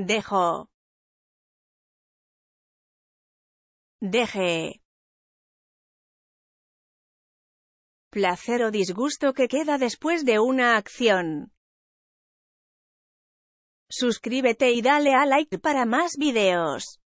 dejo deje placer o disgusto que queda después de una acción suscríbete y dale a like para más videos